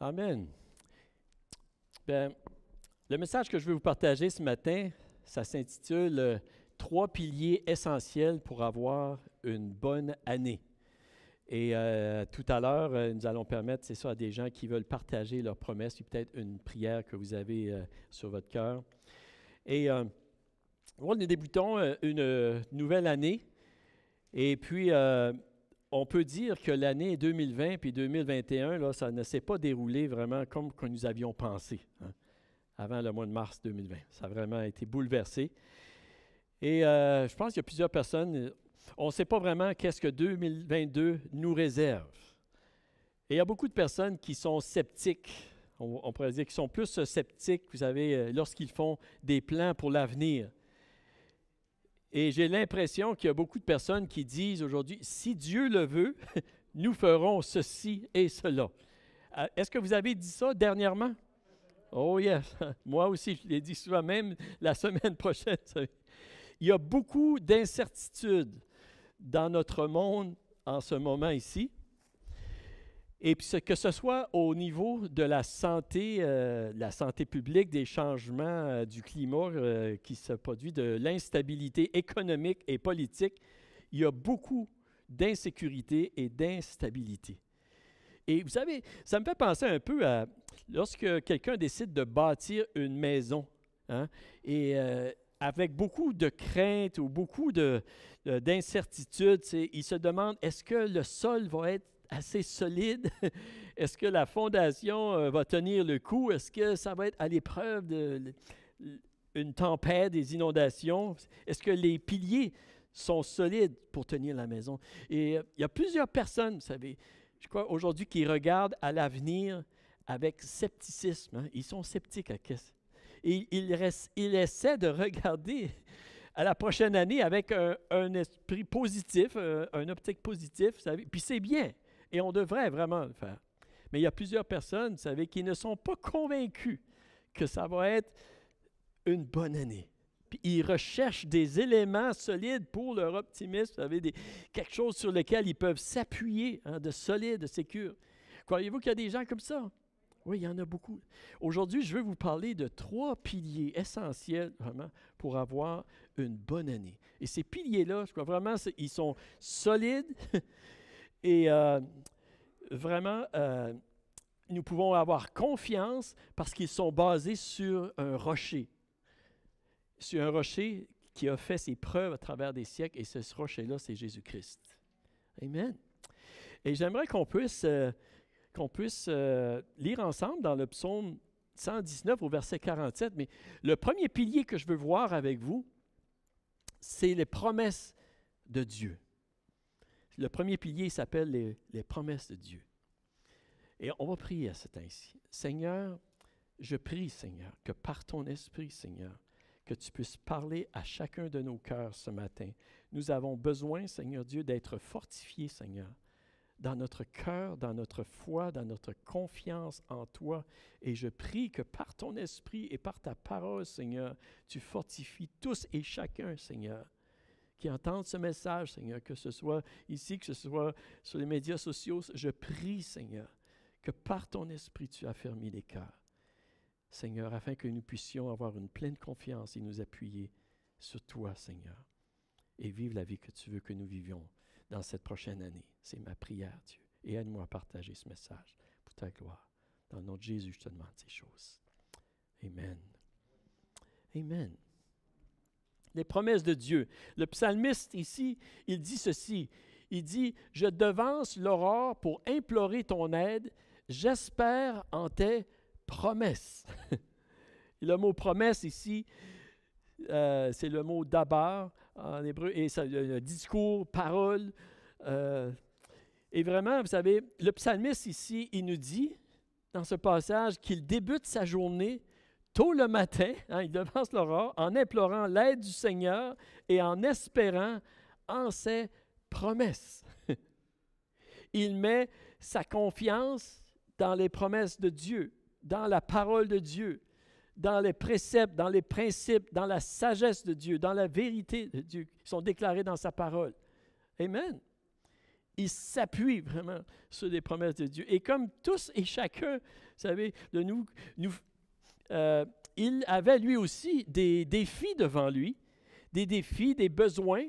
Amen. Ben, le message que je veux vous partager ce matin, ça s'intitule euh, Trois piliers essentiels pour avoir une bonne année. Et euh, tout à l'heure, euh, nous allons permettre, c'est ça, à des gens qui veulent partager leurs promesses, et peut-être une prière que vous avez sur votre cœur. Et nous débutons une nouvelle année. Et puis, on peut dire que l'année 2020 puis 2021, là, ça ne s'est pas déroulé vraiment comme que nous avions pensé hein, avant le mois de mars 2020. Ça a vraiment été bouleversé. Et euh, je pense qu'il y a plusieurs personnes, euh, on ne sait pas vraiment qu'est-ce que 2022 nous réserve. Et il y a beaucoup de personnes qui sont sceptiques, on, on pourrait dire, qui sont plus sceptiques, vous savez, euh, lorsqu'ils font des plans pour l'avenir. Et j'ai l'impression qu'il y a beaucoup de personnes qui disent aujourd'hui, si Dieu le veut, nous ferons ceci et cela. Euh, est-ce que vous avez dit ça dernièrement? Oh yes, moi aussi, je l'ai dit souvent, même la semaine prochaine. Il y a beaucoup d'incertitudes dans notre monde en ce moment ici. Et puis que ce soit au niveau de la santé, euh, la santé publique, des changements euh, du climat euh, qui se produit, de l'instabilité économique et politique, il y a beaucoup d'insécurité et d'instabilité. Et vous savez, ça me fait penser un peu à lorsque quelqu'un décide de bâtir une maison, hein, et avec beaucoup de craintes ou beaucoup de, d'incertitudes, il se demande est-ce que le sol va être assez solide? Est-ce que la fondation euh, va tenir le coup? Est-ce que ça va être à l'épreuve d'une tempête, des inondations? Est-ce que les piliers sont solides pour tenir la maison? Et euh, il y a plusieurs personnes, vous savez, je crois aujourd'hui, qui regardent à l'avenir avec scepticisme. Hein. Ils sont sceptiques à hein, quest Et ils, essaient de regarder à la prochaine année avec un, esprit positif, un, euh, un optique positif, vous savez. Puis c'est bien. Et on devrait vraiment le faire. Mais il y a plusieurs personnes, vous savez, qui ne sont pas convaincues que ça va être une bonne année. Puis ils recherchent des éléments solides pour leur optimisme, vous savez, des, quelque chose sur lequel ils peuvent s'appuyer, hein, de solide, de sécure. Croyez-vous qu'il y a des gens comme ça? Oui, il y en a beaucoup. Aujourd'hui, je veux vous parler de trois piliers essentiels, vraiment, pour avoir une bonne année. Et ces piliers-là, je crois vraiment, ils sont solides, Et euh, vraiment, euh, nous pouvons avoir confiance parce qu'ils sont basés sur un rocher. Sur un rocher qui a fait ses preuves à travers des siècles, et ce rocher-là, c'est Jésus-Christ. Amen. Et j'aimerais qu'on puisse, euh, qu'on puisse lire ensemble dans le psaume 119 au verset 47, mais le premier pilier que je veux voir avec vous, c'est les promesses de Dieu le premier pilier s'appelle les, promesses de Dieu. Et on va prier à cet ainsi. Seigneur, je prie, Seigneur, que par ton esprit, Seigneur, que tu puisses parler à chacun de nos cœurs ce matin. Nous avons besoin, Seigneur Dieu, d'être fortifiés, Seigneur, dans notre cœur, dans notre foi, dans notre confiance en toi. Et je prie que par ton esprit et par ta parole, Seigneur, tu fortifies tous et chacun, Seigneur, qui entendent ce message, Seigneur, que ce soit ici, que ce soit sur les médias sociaux. Je prie, Seigneur, que par ton esprit, tu affermis les cœurs. Seigneur, afin que nous puissions avoir une pleine confiance et nous appuyer sur toi, Seigneur, et vivre la vie que tu veux que nous vivions dans cette prochaine année. C'est ma prière, Dieu. Et aide-moi à partager ce message pour ta gloire. Dans le nom de Jésus, je te demande ces choses. Amen. Amen les promesses de Dieu. Le psalmiste ici, il dit ceci. Il dit, je devance l'aurore pour implorer ton aide, j'espère en tes promesses. le mot promesse ici, euh, c'est le mot d'abord » en hébreu, et ça, discours, parole. Euh, et vraiment, vous savez, le psalmiste ici, il nous dit, dans ce passage, qu'il débute sa journée tôt le matin, hein, il devance l'aurore, en implorant l'aide du Seigneur et en espérant en ses promesses. il met sa confiance dans les promesses de Dieu, dans la parole de Dieu, dans les préceptes, dans les principes, dans la sagesse de Dieu, dans la vérité de Dieu qui sont déclarés dans sa parole. Amen. Il s'appuie vraiment sur les promesses de Dieu. Et comme tous et chacun, vous savez, de nous, nous, euh, il avait lui aussi des défis devant lui, des défis, des besoins,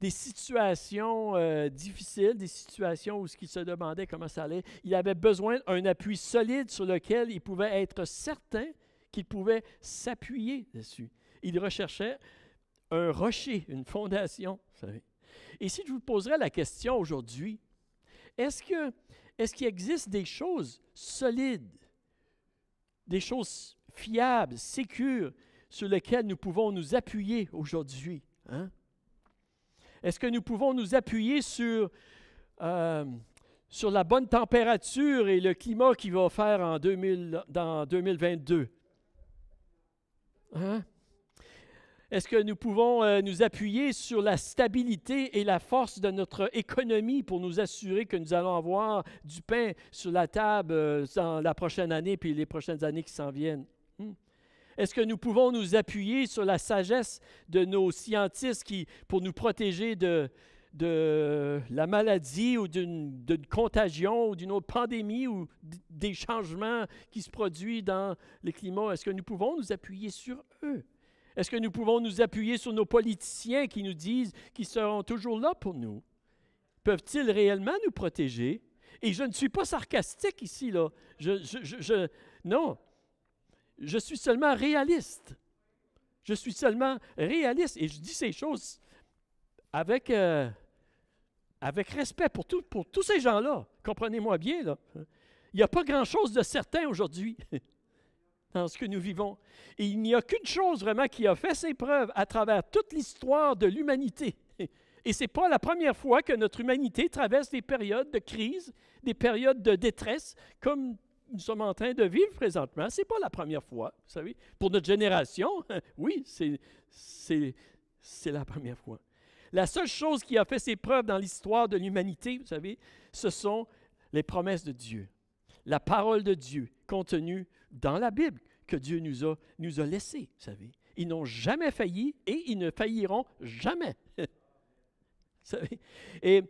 des situations euh, difficiles, des situations où ce qu'il se demandait comment ça allait. Il avait besoin d'un appui solide sur lequel il pouvait être certain qu'il pouvait s'appuyer dessus. Il recherchait un rocher, une fondation. savez. Et si je vous poserais la question aujourd'hui, est-ce que est-ce qu'il existe des choses solides, des choses fiable, sécure, sur lequel nous pouvons nous appuyer aujourd'hui? Hein? Est-ce que nous pouvons nous appuyer sur, euh, sur la bonne température et le climat qui va faire en 2000, dans 2022? Hein? Est-ce que nous pouvons euh, nous appuyer sur la stabilité et la force de notre économie pour nous assurer que nous allons avoir du pain sur la table euh, dans la prochaine année puis les prochaines années qui s'en viennent? Est-ce que nous pouvons nous appuyer sur la sagesse de nos scientifiques qui, pour nous protéger de, de la maladie ou d'une contagion ou d'une autre pandémie ou des changements qui se produisent dans les climats est-ce que nous pouvons nous appuyer sur eux? Est-ce que nous pouvons nous appuyer sur nos politiciens qui nous disent qu'ils seront toujours là pour nous? Peuvent-ils réellement nous protéger? Et je ne suis pas sarcastique ici, là. Je, je, je, non, je suis seulement réaliste. Je suis seulement réaliste et je dis ces choses avec, euh, avec respect pour, pour tous ces gens-là. Comprenez-moi bien, Il n'y a pas grand-chose de certain aujourd'hui dans ce que nous vivons. Et il n'y a qu'une chose vraiment qui a fait ses preuves à travers toute l'histoire de l'humanité. Et ce n'est pas la première fois que notre humanité traverse des périodes de crise, des périodes de détresse, comme nous sommes en train de vivre présentement. Ce n'est pas la première fois, vous savez. Pour notre génération, oui, c'est la première fois. La seule chose qui a fait ses preuves dans l'histoire de l'humanité, vous savez, ce sont les promesses de Dieu, la parole de Dieu contenue dans la Bible que Dieu nous a, nous a laissée, vous savez. Ils n'ont jamais failli et ils ne failliront jamais. vous savez? Et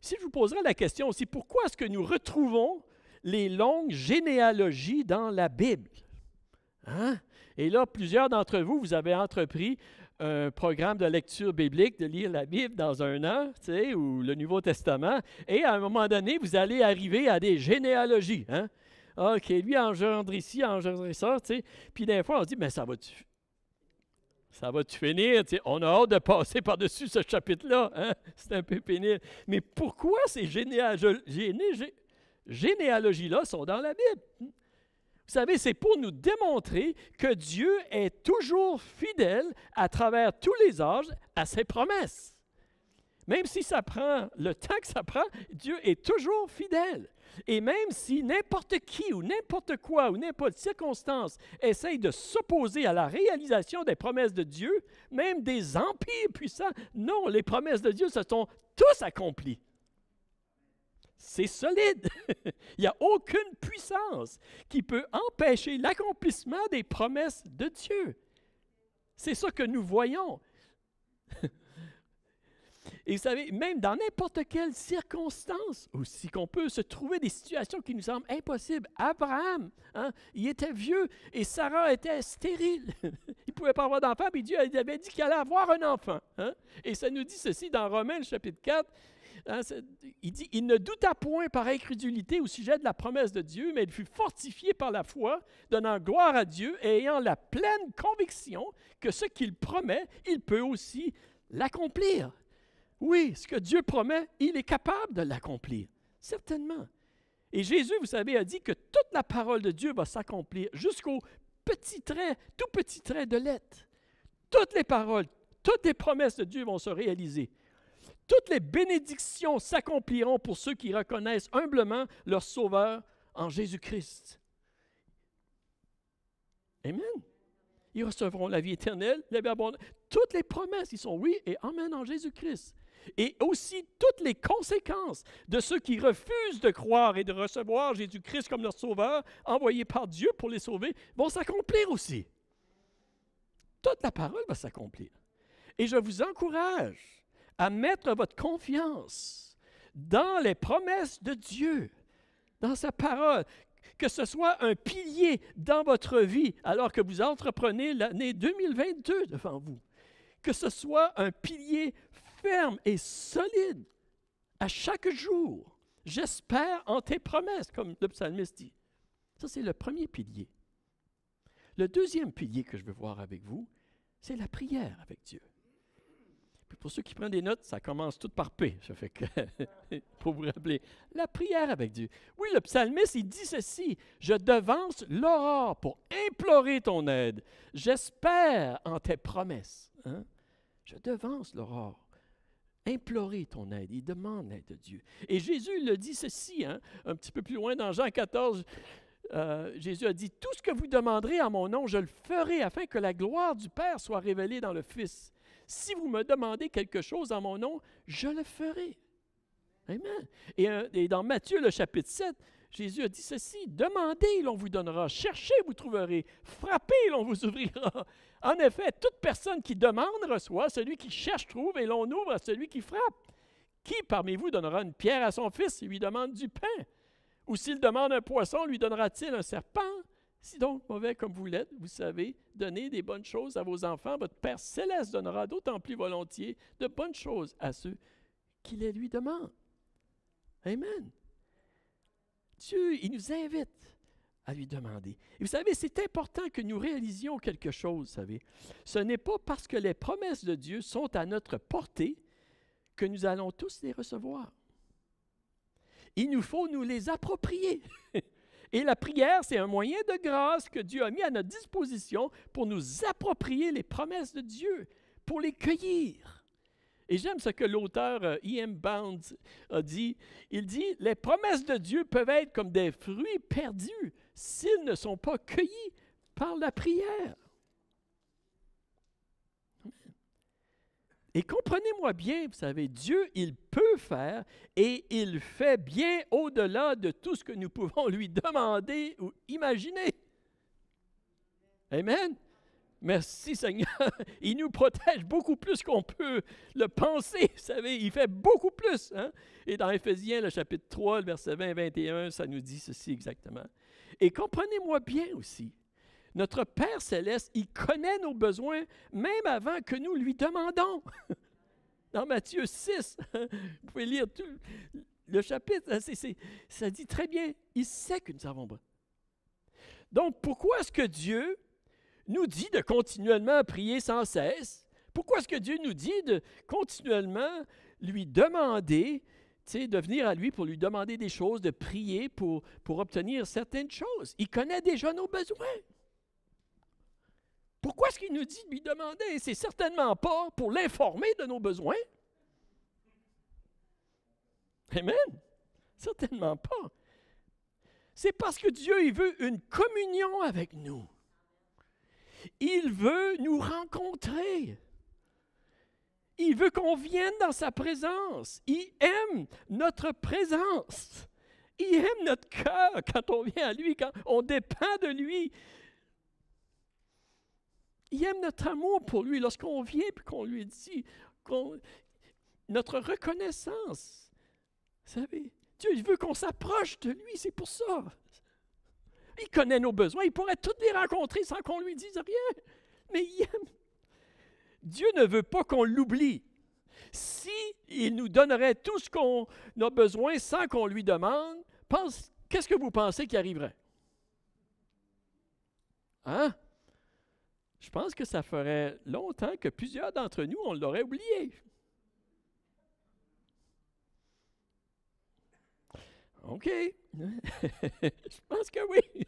si je vous poserais la question aussi, pourquoi est-ce que nous retrouvons les longues généalogies dans la Bible. Hein? Et là, plusieurs d'entre vous, vous avez entrepris un programme de lecture biblique, de lire la Bible dans un an, ou le Nouveau Testament, et à un moment donné, vous allez arriver à des généalogies. Hein? OK, lui engendre ici, engendre ça, tu sais. Puis des fois, on se dit, mais ça va-tu ça va-tu finir? on a hâte de passer par-dessus ce chapitre-là. Hein? C'est un peu pénible. Mais pourquoi ces généalogies? généalogies-là sont dans la Bible. Vous savez, c'est pour nous démontrer que Dieu est toujours fidèle à travers tous les âges à ses promesses. Même si ça prend le temps que ça prend, Dieu est toujours fidèle. Et même si n'importe qui ou n'importe quoi ou n'importe circonstance essaye de s'opposer à la réalisation des promesses de Dieu, même des empires puissants, non, les promesses de Dieu se sont tous accomplies c'est solide. Il n'y a aucune puissance qui peut empêcher l'accomplissement des promesses de Dieu. C'est ça que nous voyons. Et vous savez, même dans n'importe quelle circonstance aussi, qu'on peut se trouver des situations qui nous semblent impossibles. Abraham, hein, il était vieux et Sarah était stérile. il ne pouvait pas avoir d'enfant, mais Dieu avait dit qu'il allait avoir un enfant. Hein. Et ça nous dit ceci dans Romains, chapitre 4, Hein, il dit, il ne douta point par incrédulité au sujet de la promesse de Dieu, mais il fut fortifié par la foi, donnant gloire à Dieu et ayant la pleine conviction que ce qu'il promet, il peut aussi l'accomplir. Oui, ce que Dieu promet, il est capable de l'accomplir, certainement. Et Jésus, vous savez, a dit que toute la parole de Dieu va s'accomplir jusqu'au petit trait, tout petit trait de l'être. Toutes les paroles, toutes les promesses de Dieu vont se réaliser. Toutes les bénédictions s'accompliront pour ceux qui reconnaissent humblement leur Sauveur en Jésus-Christ. Amen. Ils recevront la vie éternelle, la vie abondante. Toutes les promesses, ils sont oui et amen en Jésus-Christ. Et aussi toutes les conséquences de ceux qui refusent de croire et de recevoir Jésus-Christ comme leur sauveur, envoyé par Dieu pour les sauver, vont s'accomplir aussi. Toute la parole va s'accomplir. Et je vous encourage à mettre votre confiance dans les promesses de Dieu, dans sa parole, que ce soit un pilier dans votre vie alors que vous entreprenez l'année 2022 devant vous, que ce soit un pilier ferme et solide à chaque jour. J'espère en tes promesses, comme le psalmiste dit. Ça, c'est le premier pilier. Le deuxième pilier que je veux voir avec vous, c'est la prière avec Dieu pour ceux qui prennent des notes, ça commence tout par P. Ça fait que, pour vous rappeler, la prière avec Dieu. Oui, le psalmiste, il dit ceci Je devance l'aurore pour implorer ton aide. J'espère en tes promesses. Hein? Je devance l'aurore. Implorer ton aide. Il demande l'aide de Dieu. Et Jésus le dit ceci, hein, un petit peu plus loin dans Jean 14. Euh, Jésus a dit, Tout ce que vous demanderez en mon nom, je le ferai afin que la gloire du Père soit révélée dans le Fils si vous me demandez quelque chose en mon nom, je le ferai. Amen. Et, euh, dans Matthieu, le chapitre 7, Jésus a dit ceci, demandez, l'on vous donnera, cherchez, vous trouverez, frappez, l'on vous ouvrira. En effet, toute personne qui demande reçoit, celui qui cherche trouve, et l'on ouvre à celui qui frappe. Qui parmi vous donnera une pierre à son fils et lui demande du pain? Ou s'il demande un poisson, lui donnera-t-il un serpent? Si donc mauvais comme vous l'êtes, vous savez, donner des bonnes choses à vos enfants, votre Père céleste donnera d'autant plus volontiers de bonnes choses à ceux qui les lui demandent. Amen. Dieu, il nous invite à lui demander. Et vous savez, c'est important que nous réalisions quelque chose, vous savez. Ce n'est pas parce que les promesses de Dieu sont à notre portée que nous allons tous les recevoir. Il nous faut nous les approprier. Et la prière, c'est un moyen de grâce que Dieu a mis à notre disposition pour nous approprier les promesses de Dieu, pour les cueillir. Et j'aime ce que l'auteur E.M. Euh, e Bounds a dit. Il dit Les promesses de Dieu peuvent être comme des fruits perdus s'ils ne sont pas cueillis par la prière. Et comprenez-moi bien, vous savez, Dieu, il peut faire et il fait bien au-delà de tout ce que nous pouvons lui demander ou imaginer. Amen. Merci Seigneur. Il nous protège beaucoup plus qu'on peut le penser. Vous savez, il fait beaucoup plus. Hein? Et dans Ephésiens, le chapitre 3, le verset 20 et 21, ça nous dit ceci exactement. Et comprenez-moi bien aussi. Notre Père céleste, il connaît nos besoins même avant que nous lui demandons. Dans Matthieu 6, vous pouvez lire tout le chapitre, ça dit très bien, il sait que nous avons besoin. Donc, pourquoi est-ce que Dieu nous dit de continuellement prier sans cesse? Pourquoi est-ce que Dieu nous dit de continuellement lui demander, de venir à lui pour lui demander des choses, de prier pour, pour obtenir certaines choses? Il connaît déjà nos besoins. Pourquoi est-ce qu'il nous dit de lui demander? C'est certainement pas pour l'informer de nos besoins. Amen. Certainement pas. C'est parce que Dieu, il veut une communion avec nous. Il veut nous rencontrer. Il veut qu'on vienne dans sa présence. Il aime notre présence. Il aime notre cœur quand on vient à lui, quand on dépend de lui. Il aime notre amour pour lui lorsqu'on vient et qu'on lui dit notre reconnaissance. Vous savez, Dieu, veut qu'on s'approche de lui, c'est pour ça. Il connaît nos besoins, il pourrait toutes les rencontrer sans qu'on lui dise rien, mais il aime. Dieu ne veut pas qu'on l'oublie. Si il nous donnerait tout ce qu'on a besoin sans qu'on lui demande, qu'est-ce que vous pensez qui arriverait? Hein? je pense que ça ferait longtemps que plusieurs d'entre nous, on l'aurait oublié. OK. je pense que oui.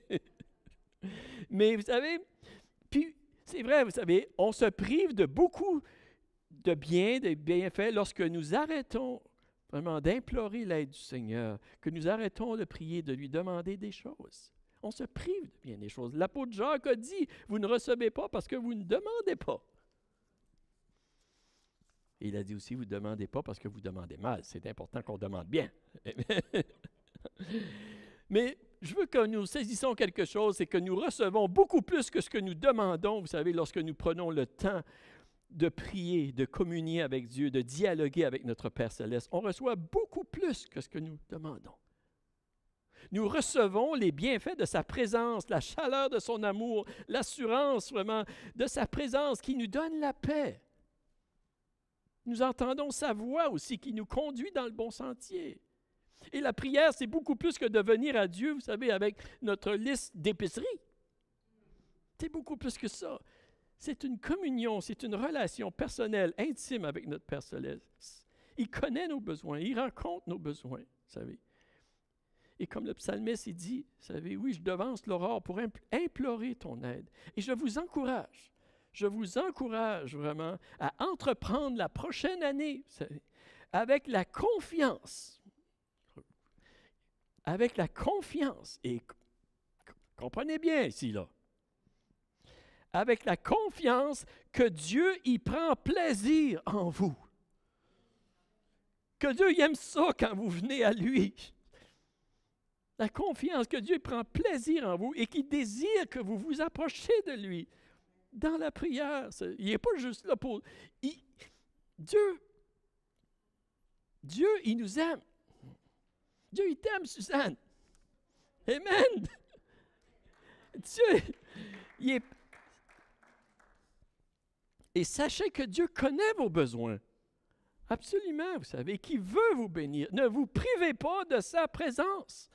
Mais vous savez, puis c'est vrai, vous savez, on se prive de beaucoup de biens, de bienfaits lorsque nous arrêtons vraiment d'implorer l'aide du Seigneur, que nous arrêtons de prier, de lui demander des choses. On se prive de bien des choses. L'apôtre Jacques a dit, vous ne recevez pas parce que vous ne demandez pas. il a dit aussi, vous ne demandez pas parce que vous demandez mal. C'est important qu'on demande bien. Mais je veux que nous saisissons quelque chose et que nous recevons beaucoup plus que ce que nous demandons, vous savez, lorsque nous prenons le temps de prier, de communier avec Dieu, de dialoguer avec notre Père céleste. On reçoit beaucoup plus que ce que nous demandons. Nous recevons les bienfaits de sa présence, la chaleur de son amour, l'assurance vraiment de sa présence qui nous donne la paix. Nous entendons sa voix aussi qui nous conduit dans le bon sentier. Et la prière, c'est beaucoup plus que de venir à Dieu, vous savez, avec notre liste d'épicerie. C'est beaucoup plus que ça. C'est une communion, c'est une relation personnelle, intime avec notre Père Céleste. Il connaît nos besoins, il rencontre nos besoins, vous savez. Et comme le psalmiste, il dit, vous savez, oui, je devance l'aurore pour implorer ton aide. Et je vous encourage, je vous encourage vraiment à entreprendre la prochaine année, vous savez, avec la confiance, avec la confiance, et comprenez bien ici, là, avec la confiance que Dieu y prend plaisir en vous. Que Dieu y aime ça quand vous venez à lui la confiance que Dieu prend plaisir en vous et qui désire que vous vous approchiez de lui dans la prière. il n'est pas juste là pour... Dieu, Dieu, il nous aime. Dieu, il t'aime, Suzanne. Amen. Dieu, il est... Et sachez que Dieu connaît vos besoins. Absolument, vous savez, qui veut vous bénir. Ne vous privez pas de sa présence.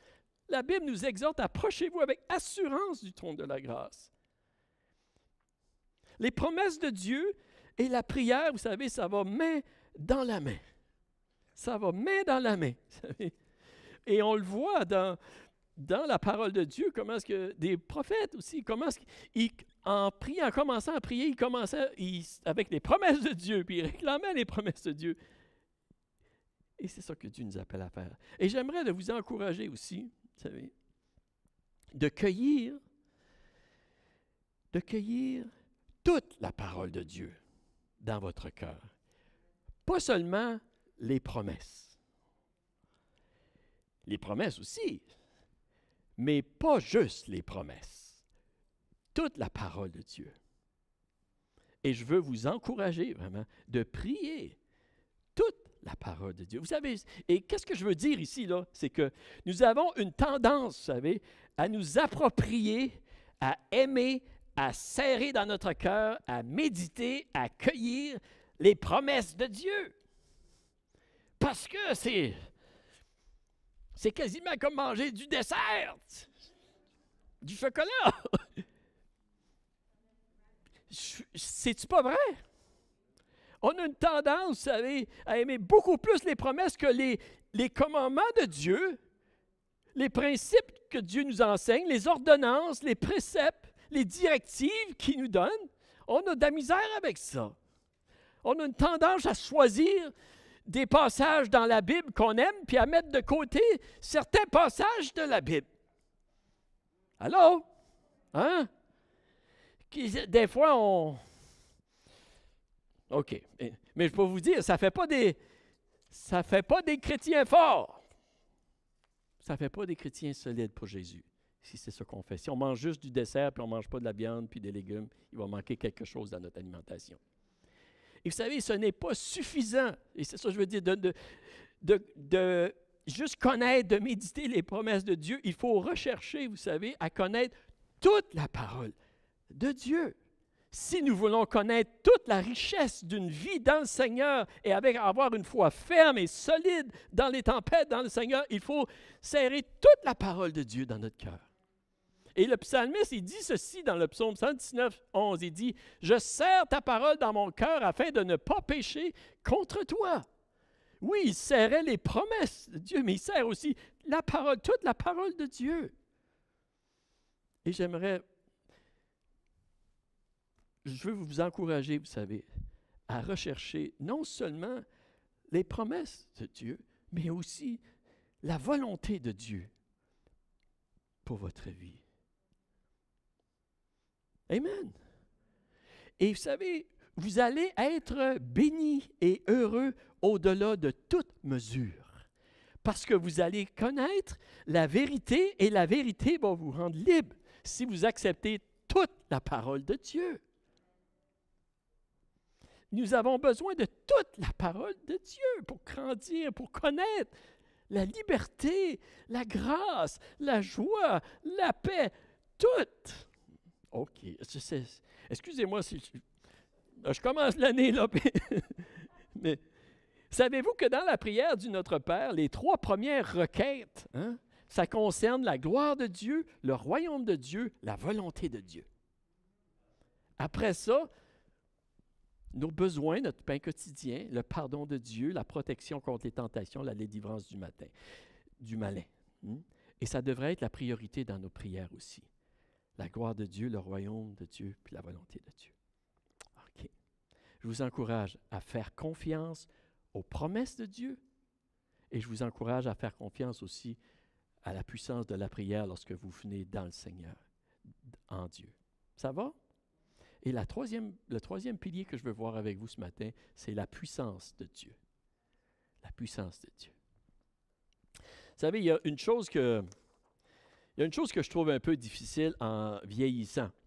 La Bible nous exhorte, approchez-vous avec assurance du trône de la grâce. Les promesses de Dieu et la prière, vous savez, ça va main dans la main. Ça va main dans la main. Vous savez. Et on le voit dans, dans la parole de Dieu, comment est-ce que des prophètes aussi, comment est-ce qu'ils, en priant, en commençant à prier, ils commençaient avec les promesses de Dieu, puis ils réclamaient les promesses de Dieu. Et c'est ça que Dieu nous appelle à faire. Et j'aimerais de vous encourager aussi, savez, de cueillir, de cueillir toute la parole de Dieu dans votre cœur, pas seulement les promesses. Les promesses aussi, mais pas juste les promesses, toute la parole de Dieu. Et je veux vous encourager vraiment de prier la parole de Dieu. Vous savez, et qu'est-ce que je veux dire ici, là? C'est que nous avons une tendance, vous savez, à nous approprier, à aimer, à serrer dans notre cœur, à méditer, à cueillir les promesses de Dieu. Parce que c'est. C'est quasiment comme manger du dessert, du chocolat. C'est-tu pas vrai? on a une tendance, vous savez, à aimer beaucoup plus les promesses que les, commandements de Dieu, les principes que Dieu nous enseigne, les ordonnances, les préceptes, les directives qu'il nous donne. On a de la misère avec ça. On a une tendance à choisir des passages dans la Bible qu'on aime, puis à mettre de côté certains passages de la Bible. Allô? Hein? Des fois, on, OK. Mais je peux vous dire, ça fait pas des ça fait pas des chrétiens forts. Ça ne fait pas des chrétiens solides pour Jésus. Si c'est ce qu'on fait. Si on mange juste du dessert, puis on ne mange pas de la viande, puis des légumes, il va manquer quelque chose dans notre alimentation. Et vous savez, ce n'est pas suffisant, et c'est ça que je veux dire, de, de juste connaître, de méditer les promesses de Dieu. Il faut rechercher, vous savez, à connaître toute la parole de Dieu si nous voulons connaître toute la richesse d'une vie dans le Seigneur et avoir une foi ferme et solide dans les tempêtes, dans le Seigneur, il faut serrer toute la parole de Dieu dans notre cœur. Et le psalmiste, il dit ceci dans le psaume 119, 11, il dit, Je serre ta parole dans mon cœur afin de ne pas pécher contre toi. Oui, il serrait les promesses de Dieu, mais il serre aussi la parole, toute la parole de Dieu. Et j'aimerais je veux vous encourager, vous savez, à rechercher non seulement les promesses de Dieu, mais aussi la volonté de Dieu pour votre vie. Amen. Et vous savez, vous allez être bénis et heureux au-delà de toute mesure, parce que vous allez connaître la vérité et la vérité va vous rendre libre si vous acceptez toute la parole de Dieu. Nous avons besoin de toute la parole de Dieu pour grandir, pour connaître la liberté, la grâce, la joie, la paix, toute. OK. Excusez-moi si je, commence l'année là. Mais savez-vous que dans la prière du Notre Père, les trois premières requêtes, hein, ça concerne la gloire de Dieu, le royaume de Dieu, la volonté de Dieu. Après ça, nos besoins, notre pain quotidien, le pardon de Dieu, la protection contre les tentations, la délivrance du matin, du malin. Hmm? Et ça devrait être la priorité dans nos prières aussi. La gloire de Dieu, le royaume de Dieu, puis la volonté de Dieu. OK. Je vous encourage à faire confiance aux promesses de Dieu et je vous encourage à faire confiance aussi à la puissance de la prière lorsque vous venez dans le Seigneur, en Dieu. Ça va? Et la troisième, le troisième pilier que je veux voir avec vous ce matin, c'est la puissance de Dieu. La puissance de Dieu. Vous savez, il y a une chose que, il y a une chose que je trouve un peu difficile en vieillissant.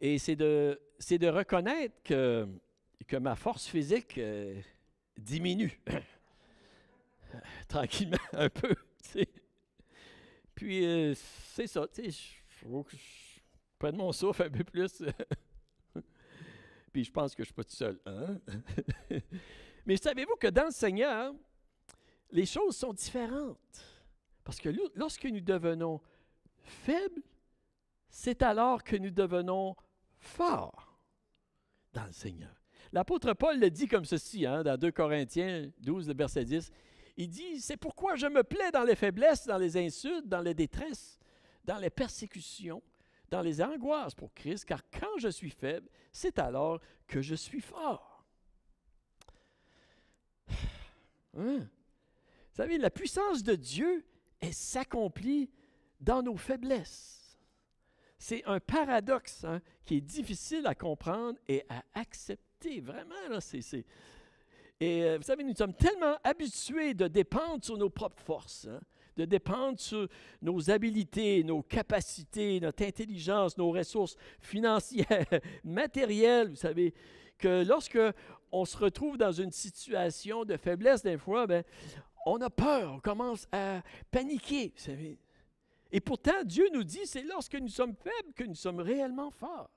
Et c'est de, c'est de reconnaître que, que ma force physique euh, diminue. Tranquillement, un peu. Puis, euh, c'est ça. Je de mon souffle un peu plus. Puis je pense que je ne suis pas tout seul. Hein? Mais savez-vous que dans le Seigneur, les choses sont différentes. Parce que lorsque nous devenons faibles, c'est alors que nous devenons forts dans le Seigneur. L'apôtre Paul le dit comme ceci, hein, dans 2 Corinthiens 12, verset 10. Il dit, c'est pourquoi je me plais dans les faiblesses, dans les insultes, dans les détresses, dans les persécutions, dans les angoisses pour Christ, car quand je suis faible, c'est alors que je suis fort. Hein? Vous savez, la puissance de Dieu, elle s'accomplit dans nos faiblesses. C'est un paradoxe hein, qui est difficile à comprendre et à accepter. Vraiment, là, c'est... Et euh, vous savez, nous sommes tellement habitués de dépendre sur nos propres forces. Hein, de dépendre sur nos habilités, nos capacités, notre intelligence, nos ressources financières, matérielles, vous savez, que lorsque on se retrouve dans une situation de faiblesse d'un fois, ben, on a peur, on commence à paniquer, savez. Et pourtant, Dieu nous dit, c'est lorsque nous sommes faibles que nous sommes réellement forts.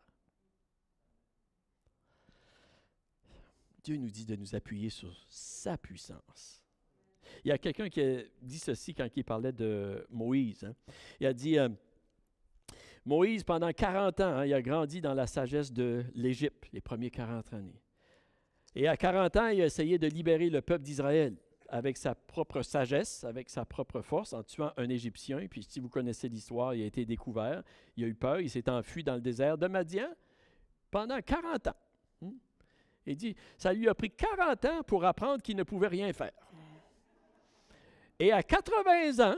Dieu nous dit de nous appuyer sur sa puissance. Il y a quelqu'un qui a dit ceci quand il parlait de Moïse. Hein. Il a dit, euh, Moïse, pendant 40 ans, hein, il a grandi dans la sagesse de l'Égypte, les premiers 40 années. Et à 40 ans, il a essayé de libérer le peuple d'Israël avec sa propre sagesse, avec sa propre force, en tuant un Égyptien. Et puis, si vous connaissez l'histoire, il a été découvert, il a eu peur, il s'est enfui dans le désert de Madian pendant 40 ans. Hmm? Il dit, ça lui a pris 40 ans pour apprendre qu'il ne pouvait rien faire. Et à 80 ans,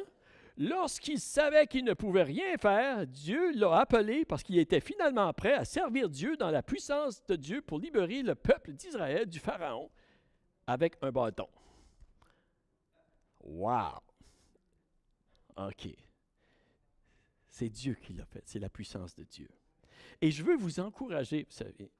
lorsqu'il savait qu'il ne pouvait rien faire, Dieu l'a appelé parce qu'il était finalement prêt à servir Dieu dans la puissance de Dieu pour libérer le peuple d'Israël du Pharaon avec un bâton. Wow! OK. C'est Dieu qui l'a fait, c'est la puissance de Dieu. Et je veux vous encourager, vous savez,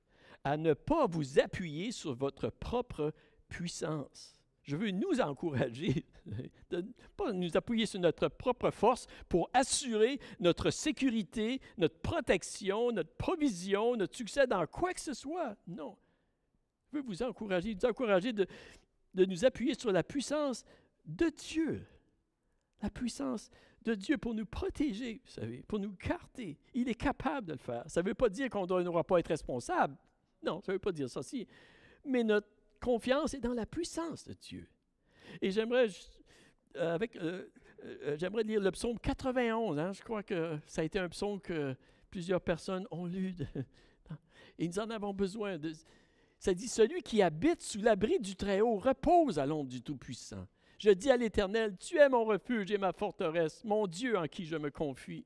à ne pas vous appuyer sur votre propre puissance je veux nous encourager, de pas nous appuyer sur notre propre force pour assurer notre sécurité, notre protection, notre provision, notre succès dans quoi que ce soit. Non. Je veux vous encourager, vous encourager de, de nous appuyer sur la puissance de Dieu. La puissance de Dieu pour nous protéger, vous savez, pour nous garder. Il est capable de le faire. Ça ne veut pas dire qu'on ne doit pas être responsable. Non, ça ne veut pas dire ça. Mais notre confiance est dans la puissance de Dieu. Et j'aimerais, euh, avec, euh, euh, j'aimerais lire le psaume 91. Hein. je crois que ça a été un psaume que plusieurs personnes ont lu. et nous en avons besoin. ça dit Celui qui habite sous l'abri du Très-Haut repose à l'ombre du Tout-Puissant. Je dis à l'Éternel Tu es mon refuge et ma forteresse, mon Dieu en qui je me confie.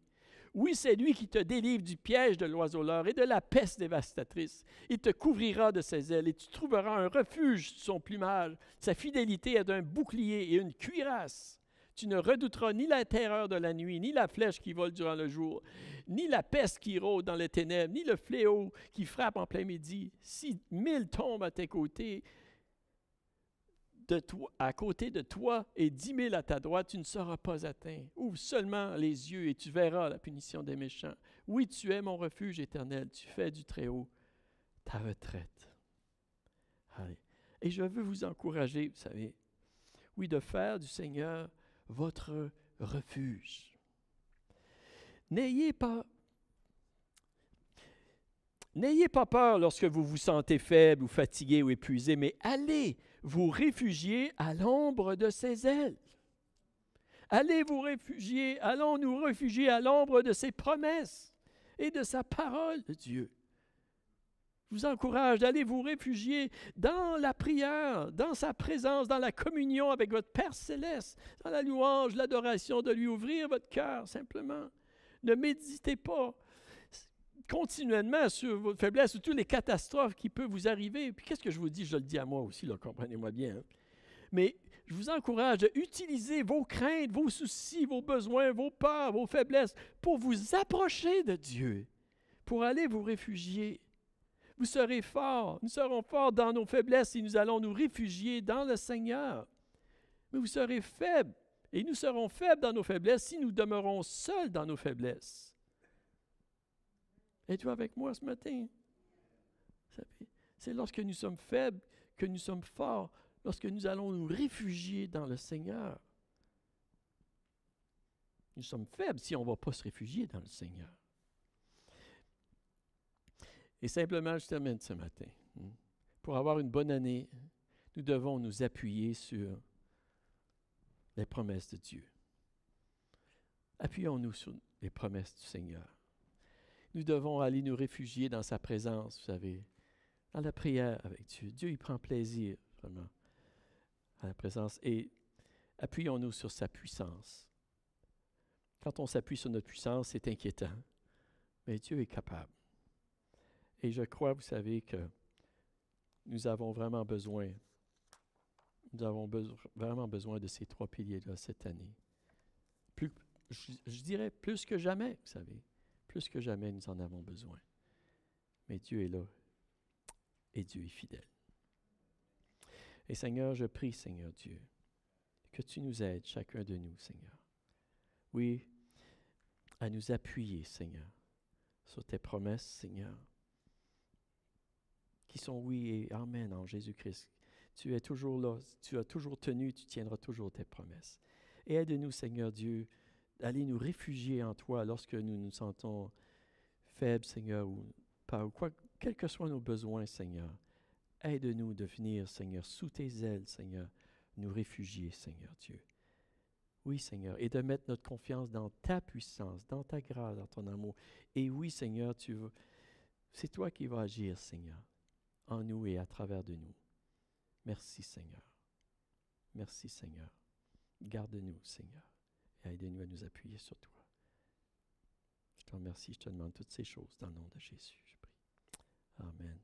Oui, c'est lui qui te délivre du piège de l'oiseau-leur et de la peste dévastatrice. Il te couvrira de ses ailes et tu trouveras un refuge sous son plumage. Sa fidélité est un bouclier et une cuirasse. Tu ne redouteras ni la terreur de la nuit, ni la flèche qui vole durant le jour, ni la peste qui rôde dans les ténèbres, ni le fléau qui frappe en plein midi. Si mille tombent à tes côtés, toi, à côté de toi et dix mille à ta droite, tu ne seras pas atteint. Ouvre seulement les yeux et tu verras la punition des méchants. Oui, tu es mon refuge éternel, tu fais du Très-Haut ta retraite. Allez. Et je veux vous encourager, vous savez, oui, de faire du Seigneur votre refuge. N'ayez pas N'ayez pas peur lorsque vous vous sentez faible ou fatigué ou épuisé, mais allez vous réfugier à l'ombre de ses ailes. Allez vous réfugier, allons nous réfugier à l'ombre de ses promesses et de sa parole, de Dieu. Je vous encourage d'aller vous réfugier dans la prière, dans sa présence, dans la communion avec votre Père céleste, dans la louange, l'adoration, de lui ouvrir votre cœur simplement. Ne méditez pas continuellement sur vos faiblesses, sur toutes les catastrophes qui peuvent vous arriver. Puis qu'est-ce que je vous dis? Je le dis à moi aussi, comprenez-moi bien. Hein. Mais je vous encourage à utiliser vos craintes, vos soucis, vos besoins, vos peurs, vos faiblesses pour vous approcher de Dieu, pour aller vous réfugier. Vous serez forts, nous serons forts dans nos faiblesses et nous allons nous réfugier dans le Seigneur. Mais vous serez faibles et nous serons faibles dans nos faiblesses si nous demeurons seuls dans nos faiblesses. Es-tu avec moi ce matin? C'est lorsque nous sommes faibles que nous sommes forts, lorsque nous allons nous réfugier dans le Seigneur. Nous sommes faibles si on ne va pas se réfugier dans le Seigneur. Et simplement, je termine ce matin. Hmm. Pour avoir une bonne année, nous devons nous appuyer sur les promesses de Dieu. Appuyons-nous sur les promesses du Seigneur. Nous devons aller nous réfugier dans sa présence, vous savez, dans la prière avec Dieu. Dieu, il prend plaisir vraiment à la présence et appuyons-nous sur sa puissance. Quand on s'appuie sur notre puissance, c'est inquiétant, mais Dieu est capable. Et je crois, vous savez, que nous avons vraiment besoin, nous avons vraiment besoin de ces trois piliers-là cette année. Plus, je dirais plus que jamais, vous savez. Plus que jamais, nous en avons besoin. Mais Dieu est là et Dieu est fidèle. Et Seigneur, je prie, Seigneur Dieu, que tu nous aides, chacun de nous, Seigneur. Oui, à nous appuyer, Seigneur, sur tes promesses, Seigneur, qui sont oui et amen en Jésus-Christ. Tu es toujours là, tu as toujours tenu, tu tiendras toujours tes promesses. Et aide-nous, Seigneur Dieu, Allez nous réfugier en toi lorsque nous nous sentons faibles, Seigneur, ou pas, ou quoi, quels que soient nos besoins, Seigneur. Aide-nous de venir, Seigneur, sous tes ailes, Seigneur, nous réfugier, Seigneur Dieu. Oui, Seigneur, et de mettre notre confiance dans ta puissance, dans ta grâce, dans ton amour. Et oui, Seigneur, tu veux, c'est toi qui vas agir, Seigneur, en nous et à travers de nous. Merci, Seigneur. Merci, Seigneur. Garde-nous, Seigneur et aidez nous à nous appuyer sur toi. Je te remercie, je te demande toutes ces choses dans le nom de Jésus, je prie. Amen,